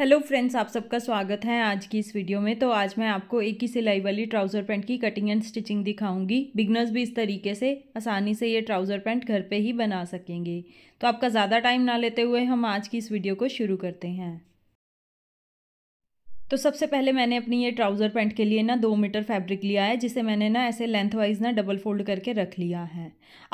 hello friends आप सबका स्वागत है आज की इस वीडियो में तो आज मैं आपको एक ही सिलाई वाली ट्राउज़र पैंट की कटिंग एंड स्टिचिंग दिखाऊंगी बिगनर्स भी इस तरीके से आसानी से ये ट्राउज़र पैंट घर पे ही बना सकेंगे तो आपका ज़्यादा टाइम ना लेते हुए हम आज की इस वीडियो को शुरू करते हैं तो सबसे पहले मैंने अपनी ये ट्राउज़र पैंट के लिए ना दो मीटर फैब्रिक लिया है जिसे मैंने ना ऐसे लेंथ वाइज ना डबल फोल्ड करके रख लिया है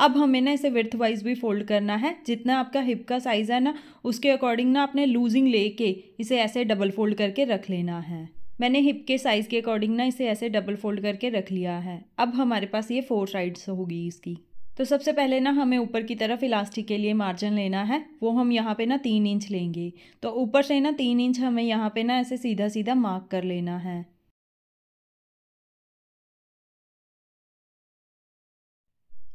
अब हमें ना इसे विर्थ वाइज भी फोल्ड करना है जितना आपका हिप का साइज़ है ना उसके अकॉर्डिंग ना आपने लूजिंग लेके इसे ऐसे डबल फोल्ड करके रख लेना है मैंने हिप के साइज़ के अकॉर्डिंग ना इसे ऐसे डबल फोल्ड करके रख लिया है अब हमारे पास ये फोर साइड्स होगी इसकी तो सबसे पहले ना हमें ऊपर की तरफ इलास्टिक के लिए मार्जिन लेना है वो हम यहाँ पे ना तीन इंच लेंगे तो ऊपर से ना तीन इंच हमें यहाँ पे ना ऐसे सीधा सीधा मार्क कर लेना है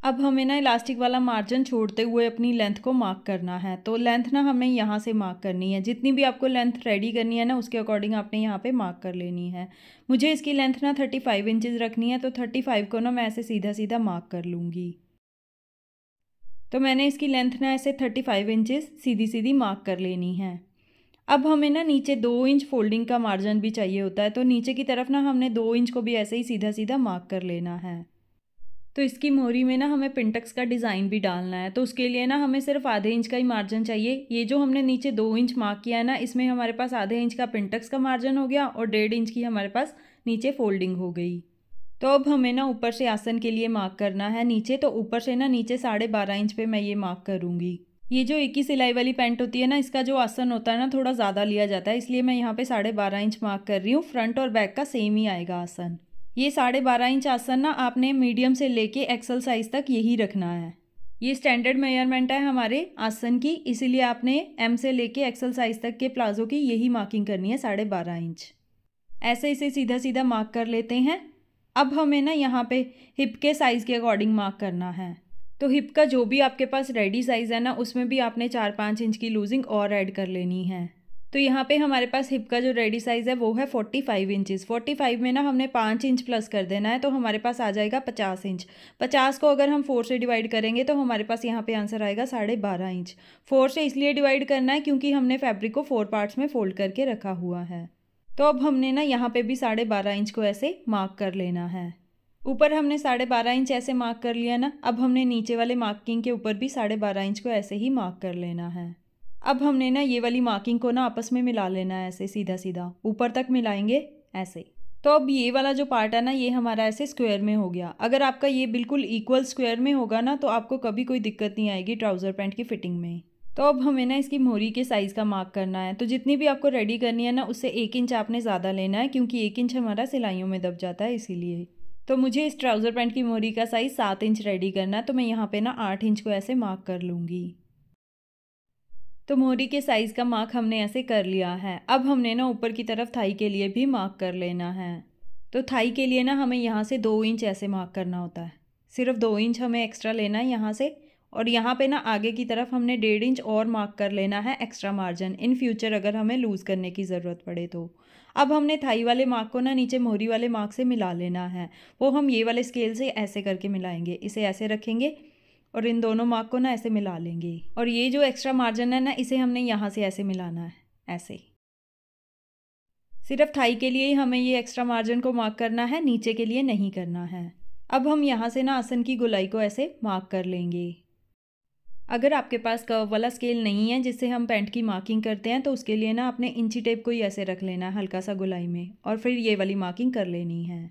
अब हमें ना इलास्टिक वाला मार्जिन छोड़ते हुए अपनी लेंथ को मार्क करना है तो लेंथ ना हमें यहाँ से मार्क करनी है जितनी भी आपको लेंथ रेडी करनी है ना उसके अकॉर्डिंग आपने यहाँ पे मार्क कर लेनी है मुझे इसकी लेंथ ना थर्टी फाइव इंचज़ रखनी है तो थर्टी फाइव को ना मैं ऐसे सीधा सीधा मार्क कर लूँगी तो मैंने इसकी लेंथ ना ऐसे थर्टी फाइव इंचज़ सीधी सीधी मार्क कर लेनी है अब हमें ना नीचे दो इंच फोल्डिंग का मार्जिन भी चाहिए होता है तो नीचे की तरफ ना हमने दो इंच को भी ऐसे ही सीधा सीधा मार्क कर लेना है तो इसकी मोहरी में ना हमें पिंटक्स का डिज़ाइन भी डालना है तो उसके लिए ना हमें सिर्फ आधे इंच का ही मार्जिन चाहिए ये जो हमने नीचे दो इंच मार्क किया है ना इसमें हमारे पास आधे इंच का पिंटक्स का मार्जिन हो गया और डेढ़ इंच की हमारे पास नीचे फोल्डिंग हो गई तो अब हमें ना ऊपर से आसन के लिए मार्क करना है नीचे तो ऊपर से ना नीचे साढ़े बारह इंच पे मैं ये मार्क करूँगी ये जो एक ही सिलाई वाली पैंट होती है ना इसका जो आसन होता है ना थोड़ा ज़्यादा लिया जाता है इसलिए मैं यहाँ पे साढ़े बारह इंच मार्क कर रही हूँ फ्रंट और बैक का सेम ही आएगा आसन ये साढ़े बारह इंच आसन ना आपने मीडियम से लेके एक्सल साइज़ तक यही रखना है ये स्टैंडर्ड मेयरमेंट है हमारे आसन की इसीलिए आपने एम से लेके एक्सल साइज़ तक के प्लाजो की यही मार्किंग करनी है साढ़े बारह इंच ऐसे इसे सीधा सीधा मार्क कर लेते हैं अब हमें ना यहाँ पे हिप के साइज़ के अकॉर्डिंग मार्क करना है तो हिप का जो भी आपके पास रेडी साइज़ है ना उसमें भी आपने चार पाँच इंच की लूजिंग और ऐड कर लेनी है तो यहाँ पे हमारे पास हिप का जो रेडी साइज़ है वो है forty five inches forty five में ना हमने पाँच इंच प्लस कर देना है तो हमारे पास आ जाएगा पचास इंच पचास को अगर हम फोर से डिवाइड करेंगे तो हमारे पास यहाँ पे आंसर आएगा साढ़े बारह इंच फोर से इसलिए डिवाइड करना है क्योंकि हमने फैब्रिक को फोर पार्ट्स में फोल्ड करके रखा हुआ है तो अब हमने ना यहाँ पे भी साढ़े बारह इंच को ऐसे मार्क कर लेना है ऊपर हमने साढ़े बारह इंच ऐसे मार्क कर लिया ना अब हमने नीचे वाले मार्किंग के ऊपर भी साढ़े बारह इंच को ऐसे ही मार्क कर लेना है अब हमने ना ये वाली मार्किंग को ना आपस में मिला लेना है ऐसे सीधा सीधा ऊपर तक मिलाएंगे ऐसे तो अब ये वाला जो पार्ट है ना ये हमारा ऐसे स्क्वायर में हो गया अगर आपका ये बिल्कुल इक्वल स्क्वायर में होगा ना तो आपको कभी कोई दिक्कत नहीं आएगी ट्राउज़र पैंट की फिटिंग में तो अब हमें ना इसकी मोरी के साइज़ का मार्क करना है तो जितनी भी आपको रेडी करनी है ना उससे एक इंच आपने ज़्यादा लेना है क्योंकि एक इंच हमारा सिलाइयों में दब जाता है इसीलिए तो मुझे इस ट्राउज़र पैंट की मोहरी का साइज़ सात इंच रेडी करना है तो मैं यहाँ पे ना आठ इंच को ऐसे मार्क कर लूँगी तो मोहरी के साइज़ का मार्क हमने ऐसे कर लिया है अब हमने ना ऊपर की तरफ थाई के लिए भी मार्क कर लेना है तो थाई के लिए ना हमें यहाँ से दो इंच ऐसे मार्क करना होता है सिर्फ दो इंच हमें एक्स्ट्रा लेना है यहाँ से और यहाँ पे ना आगे की तरफ हमने डेढ़ इंच और मार्क कर लेना है एक्स्ट्रा मार्जिन इन फ्यूचर अगर हमें लूज़ करने की ज़रूरत पड़े तो अब हमने थाई वाले मार्क को ना नीचे मोहरी वाले मार्क से मिला लेना है वो हम ये वाले स्केल से ऐसे करके मिलाएंगे इसे ऐसे रखेंगे और इन दोनों मार्क को ना ऐसे मिला लेंगे और ये जो एक्स्ट्रा मार्जिन है ना इसे हमने यहाँ से ऐसे मिलाना है ऐसे सिर्फ थाई के लिए ही हमें ये एक्स्ट्रा मार्जिन को मार्क करना है नीचे के लिए नहीं करना है अब हम यहाँ से ना आसन की गोलाई को ऐसे मार्क कर लेंगे अगर आपके पास कर्व वाला स्केल नहीं है जिससे हम पेंट की मार्किंग करते हैं तो उसके लिए ना आपने इंची टेप को ही ऐसे रख लेना है हल्का सा गुलाई में और फिर ये वाली मार्किंग कर लेनी है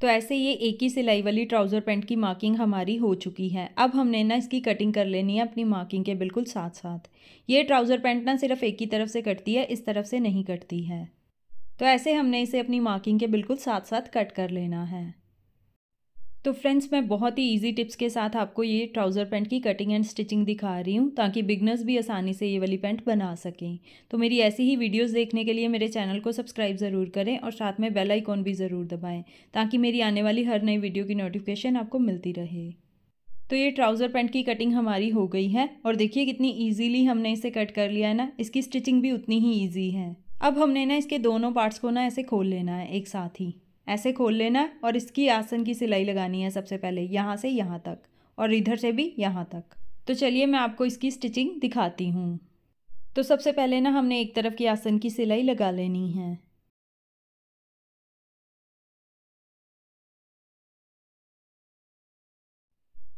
तो ऐसे ये एक ही सिलाई वाली ट्राउज़र पैंट की मार्किंग हमारी हो चुकी है अब हमने ना इसकी कटिंग कर लेनी है अपनी मार्किंग के बिल्कुल साथ साथ ये ट्राउज़र पैंट ना सिर्फ एक ही तरफ से कटती है इस तरफ से नहीं कटती है तो ऐसे हमने इसे अपनी मार्किंग के बिल्कुल साथ साथ कट कर लेना है तो फ्रेंड्स मैं बहुत ही इजी टिप्स के साथ आपको ये ट्राउज़र पैंट की कटिंग एंड स्टिचिंग दिखा रही हूँ ताकि बिगनर्स भी आसानी से ये वाली पैंट बना सकें तो मेरी ऐसी ही वीडियोस देखने के लिए मेरे चैनल को सब्सक्राइब ज़रूर करें और साथ में बेल आइकॉन भी ज़रूर दबाएं ताकि मेरी आने वाली हर नई वीडियो की नोटिफिकेशन आपको मिलती रहे तो ये ट्राउज़र पैंट की कटिंग हमारी हो गई है और देखिए कितनी ईजीली हमने इसे कट कर लिया है ना इसकी स्टिचिंग भी उतनी ही ईजी है अब हमने ना इसके दोनों पार्ट्स को ना ऐसे खोल लेना है एक साथ ही ऐसे खोल लेना और इसकी आसन की सिलाई लगानी है सबसे पहले यहाँ से यहाँ तक और इधर से भी यहाँ तक तो चलिए मैं आपको इसकी स्टिचिंग दिखाती हूँ तो सबसे पहले ना हमने एक तरफ की आसन की सिलाई लगा लेनी है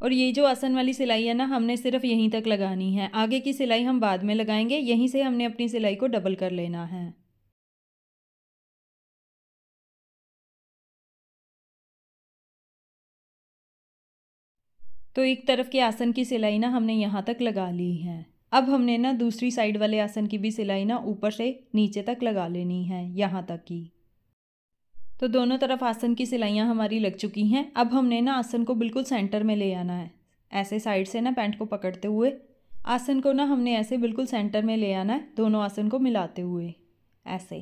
और ये जो आसन वाली सिलाई है ना हमने सिर्फ यहीं तक लगानी है आगे की सिलाई हम बाद में लगाएंगे यहीं से हमने अपनी सिलाई को डबल कर लेना है तो एक तरफ के आसन की सिलाई ना हमने यहाँ तक लगा ली है अब हमने ना दूसरी साइड वाले आसन की भी सिलाई ना ऊपर से नीचे तक लगा लेनी है यहाँ तक की तो दोनों तरफ आसन की सिलाइयाँ हमारी लग चुकी हैं अब हमने ना आसन को बिल्कुल सेंटर में ले आना है ऐसे साइड से ना पैंट को पकड़ते हुए आसन को ना हमने ऐसे बिल्कुल सेंटर में ले आना है दोनों आसन को मिलाते हुए ऐसे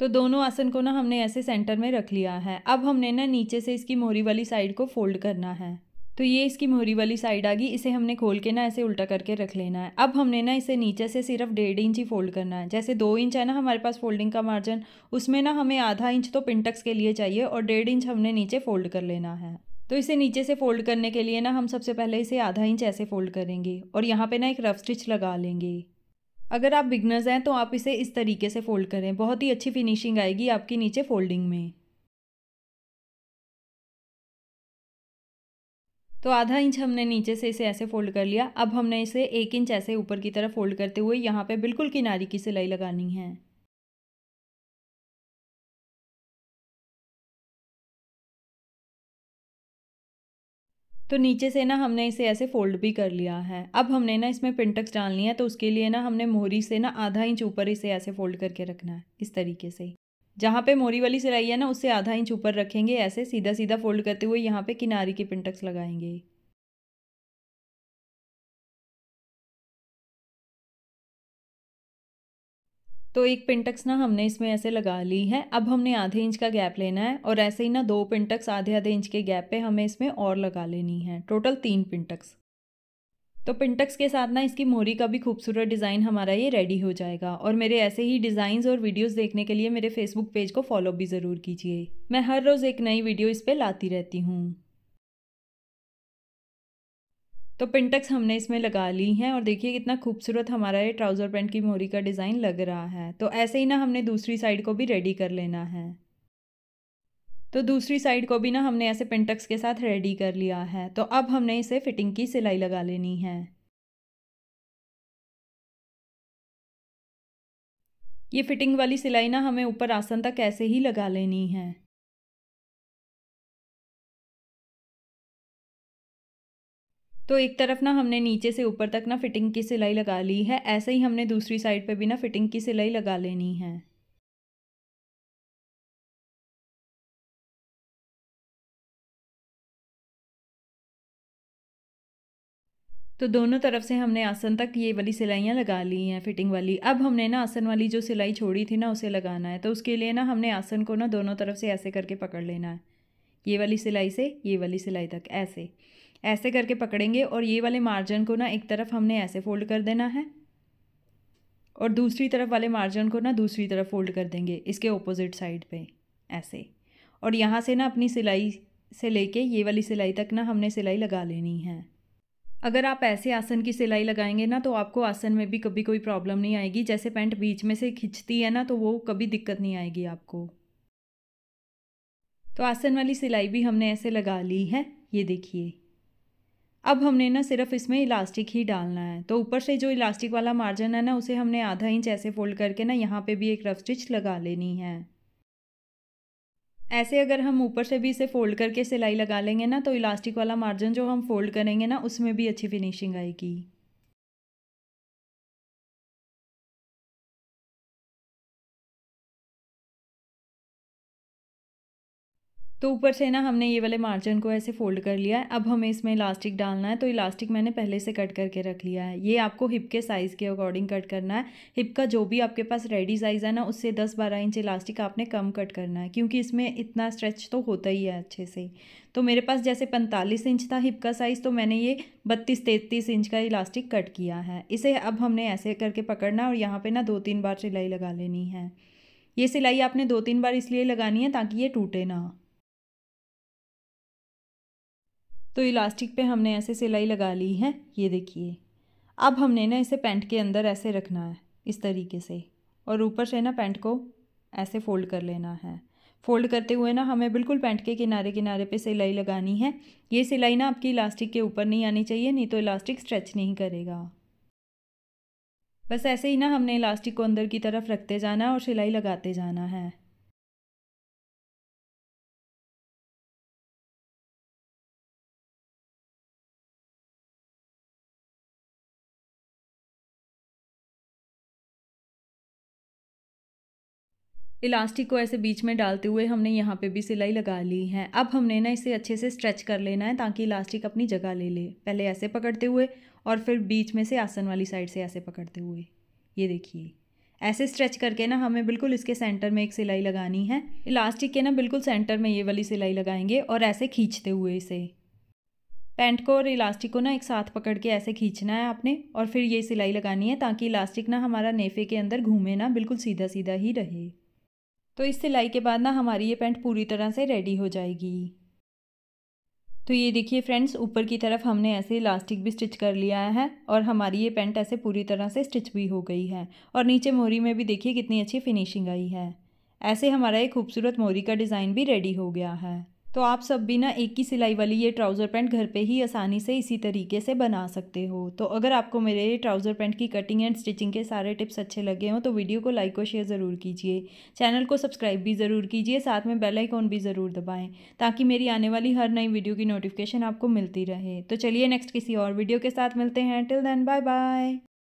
तो दोनों आसन को ना हमने ऐसे सेंटर में रख लिया है अब हमने ना नीचे से इसकी मोहरी वाली साइड को फोल्ड करना है तो ये इसकी मोहरी वाली साइड आ गई इसे हमने खोल के ना ऐसे उल्टा करके रख लेना है अब हमने ना इसे नीचे से सिर्फ डेढ़ इंच ही फोल्ड करना है जैसे दो इंच है ना हमारे पास फोल्डिंग का मार्जिन उसमें ना हमें आधा इंच तो पिंटक्स के लिए चाहिए और डेढ़ इंच हमने नीचे फोल्ड कर लेना है तो इसे नीचे से फोल्ड करने के लिए ना हम सबसे पहले इसे आधा इंच ऐसे फोल्ड करेंगे और यहाँ पे ना एक रफ स्टिच लगा लेंगे अगर आप बिगनर्स हैं तो आप इसे इस तरीके से फ़ोल्ड करें बहुत ही अच्छी फिनिशिंग आएगी आपकी नीचे फोल्डिंग में तो आधा इंच हमने नीचे से इसे ऐसे फोल्ड कर लिया अब हमने इसे एक इंच ऐसे ऊपर की तरफ फोल्ड करते हुए यहाँ पे बिल्कुल किनारी की सिलाई लगानी है तो नीचे से ना हमने इसे ऐसे फोल्ड भी कर लिया है अब हमने ना इसमें पिंटक्स डालनी है तो उसके लिए ना हमने मोहरी से ना आधा इंच ऊपर इसे ऐसे फोल्ड करके रखना है इस तरीके से जहाँ पे मोरी वाली सिलाई है ना उससे आधा इंच ऊपर रखेंगे ऐसे सीधा सीधा फोल्ड करते हुए यहाँ पे किनारी की पिंटक्स लगाएंगे तो एक पिंटक्स ना हमने इसमें ऐसे लगा ली है अब हमने आधे इंच का गैप लेना है और ऐसे ही ना दो पिंटक्स आधे आधे इंच के गैप पे हमें इसमें और लगा लेनी है टोटल तीन पिंटक्स तो पिंटक्स के साथ ना इसकी मोरी का भी खूबसूरत डिज़ाइन हमारा ये रेडी हो जाएगा और मेरे ऐसे ही डिज़ाइंस और वीडियोस देखने के लिए मेरे फेसबुक पेज को फॉलो भी ज़रूर कीजिए मैं हर रोज़ एक नई वीडियो इस पर लाती रहती हूँ तो पिंटक्स हमने इसमें लगा ली हैं और देखिए कितना खूबसूरत हमारा ये ट्राउज़र पैंट की मोरी का डिज़ाइन लग रहा है तो ऐसे ही ना हमने दूसरी साइड को भी रेडी कर लेना है तो दूसरी साइड को भी ना हमने ऐसे पिंटक्स के साथ रेडी कर लिया है तो अब हमने इसे फिटिंग की सिलाई लगा लेनी है ये फिटिंग वाली सिलाई ना हमें ऊपर आसन तक ऐसे ही लगा लेनी है तो एक तरफ ना हमने नीचे से ऊपर तक ना फिटिंग की सिलाई लगा ली है ऐसे ही हमने दूसरी साइड पर भी ना फिटिंग की सिलाई लगा लेनी है तो दोनों तरफ से हमने आसन तक ये वाली सिलाइयाँ लगा ली हैं फिटिंग वाली अब हमने ना आसन वाली जो सिलाई छोड़ी थी ना उसे लगाना है तो उसके लिए ना हमने आसन को ना दोनों तरफ से ऐसे करके पकड़ लेना है ये वाली सिलाई से ये वाली सिलाई तक ऐसे ऐसे करके पकड़ेंगे और ये वाले मार्जिन को ना एक तरफ हमने ऐसे फोल्ड कर देना है और दूसरी तरफ वाले मार्जिन को ना दूसरी तरफ फोल्ड कर देंगे इसके ऑपोजिट साइड पे ऐसे और यहाँ से ना अपनी सिलाई से लेके ये वाली सिलाई तक ना हमने सिलाई लगा लेनी है अगर आप ऐसे आसन की सिलाई लगाएंगे ना तो आपको आसन में भी कभी कोई प्रॉब्लम नहीं आएगी जैसे पैंट बीच में से खिंचती है ना तो वो कभी दिक्कत नहीं आएगी आपको तो आसन वाली सिलाई भी हमने ऐसे लगा ली है ये देखिए अब हमने ना सिर्फ इसमें इलास्टिक ही डालना है तो ऊपर से जो इलास्टिक वाला मार्जिन है ना उसे हमने आधा इंच ऐसे फोल्ड करके ना यहाँ पे भी एक रफ स्टिच लगा लेनी है ऐसे अगर हम ऊपर से भी इसे फोल्ड करके सिलाई लगा लेंगे ना तो इलास्टिक वाला मार्जिन जो हम फोल्ड करेंगे ना उसमें भी अच्छी फिनिशिंग आएगी तो ऊपर से ना हमने ये वाले मार्जिन को ऐसे फोल्ड कर लिया है अब हमें इसमें इलास्टिक डालना है तो इलास्टिक मैंने पहले से कट करके रख लिया है ये आपको हिप के साइज़ के अकॉर्डिंग कट करना है हिप का जो भी आपके पास रेडी साइज़ है ना उससे दस बारह इंच इलास्टिक आपने कम कट करना है क्योंकि इसमें इतना स्ट्रेच तो होता ही है अच्छे से तो मेरे पास जैसे पैंतालीस इंच था हिप का साइज़ तो मैंने ये बत्तीस तैंतीस इंच का इलास्टिक कट किया है इसे अब हमने ऐसे करके पकड़ना और यहाँ पर ना दो तीन बार सिलाई लगा लेनी है ये सिलाई आपने दो तीन बार इसलिए लगानी है ताकि ये टूटे ना तो इलास्टिक पे हमने ऐसे सिलाई लगा ली है ये देखिए अब हमने ना इसे पैंट के अंदर ऐसे रखना है इस तरीके से और ऊपर से ना पैंट को ऐसे फ़ोल्ड कर लेना है फ़ोल्ड करते हुए ना हमें बिल्कुल पैंट के किनारे किनारे पे सिलाई लगानी है ये सिलाई ना आपकी इलास्टिक के ऊपर नहीं आनी चाहिए नहीं तो इलास्टिक स्ट्रेच नहीं करेगा बस ऐसे ही ना हमने इलास्टिक को अंदर की तरफ रखते जाना और सिलाई लगाते जाना है इलास्टिक को ऐसे बीच में डालते हुए हमने यहाँ पे भी सिलाई लगा ली है अब हमने ना इसे अच्छे से स्ट्रेच कर लेना है ताकि इलास्टिक अपनी जगह ले ले पहले ऐसे पकड़ते हुए और फिर बीच में से आसन वाली साइड से ऐसे पकड़ते हुए ये देखिए ऐसे स्ट्रेच करके ना हमें बिल्कुल इसके सेंटर में एक सिलाई लगानी है इलास्टिक के ना बिल्कुल सेंटर में ये वाली सिलाई लगाएंगे और ऐसे खींचते हुए इसे पैंट को और इलास्टिक को ना एक साथ पकड़ के ऐसे खींचना है आपने और फिर ये सिलाई लगानी है ताकि इलास्टिक ना हमारा नेफे के अंदर घूमे ना बिल्कुल सीधा सीधा ही रहे तो इस सिलाई के बाद ना हमारी ये पैंट पूरी तरह से रेडी हो जाएगी तो ये देखिए फ्रेंड्स ऊपर की तरफ हमने ऐसे इलास्टिक भी स्टिच कर लिया है और हमारी ये पैंट ऐसे पूरी तरह से स्टिच भी हो गई है और नीचे मोरी में भी देखिए कितनी अच्छी फिनिशिंग आई है ऐसे हमारा एक खूबसूरत मोरी का डिज़ाइन भी रेडी हो गया है तो आप सब भी ना एक ही सिलाई वाली ये ट्राउज़र पैंट घर पे ही आसानी से इसी तरीके से बना सकते हो तो अगर आपको मेरे ट्राउज़र पैंट की कटिंग एंड स्टिचिंग के सारे टिप्स अच्छे लगे हों तो वीडियो को लाइक और शेयर ज़रूर कीजिए चैनल को सब्सक्राइब भी ज़रूर कीजिए साथ में बेल आइकॉन भी ज़रूर दबाएँ ताकि मेरी आने वाली हर नई वीडियो की नोटिफिकेशन आपको मिलती रहे तो चलिए नेक्स्ट किसी और वीडियो के साथ मिलते हैं टिल देन बाय बाय